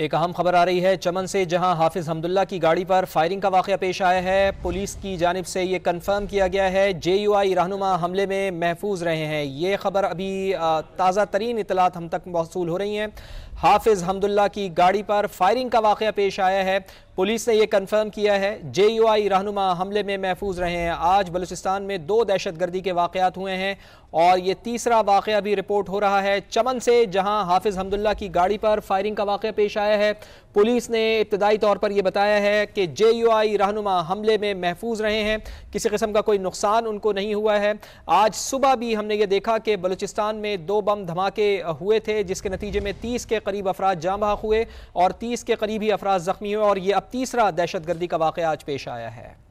एक अहम खबर आ रही है चमन से जहां हाफिज हमदुल्ला की गाड़ी पर फायरिंग का वाक़ पेश आया है पुलिस की जानब से ये कंफर्म किया गया है जे यू आई रहनुमा हमले में महफूज रहे हैं ये खबर अभी ताज़ा तरीन इतलात हम तक मौसू हो रही हैं हाफिज हमदुल्ला की गाड़ी पर फायरिंग का वाक़ पेश आया है पुलिस ने यह कंफर्म किया है जे यू आई रहनुमा हमले में महफूज रहे हैं आज बलूचिस्तान में दो दहशत गर्दी के वाक़ात हुए हैं और ये तीसरा वाक़ भी रिपोर्ट हो रहा है चमन से जहां हाफिज़ हमदुल्ला की गाड़ी पर फायरिंग का वाक़ पेश आया है पुलिस ने इब्तदाई तौर पर यह बताया है कि जे यू आई रहनुमा हमले में महफूज रहे हैं किसी किस्म का कोई नुकसान उनको नहीं हुआ है आज सुबह भी हमने ये देखा कि बलूचिस्तान में दो बम धमाके हुए थे जिसके नतीजे में तीस के करीब अफराज जाम बहक हुए और तीस के करीब ही अफराज ज़ख्मी हुए और ये तीसरा दहशत गर्दी का वाक़ आज पेश आया है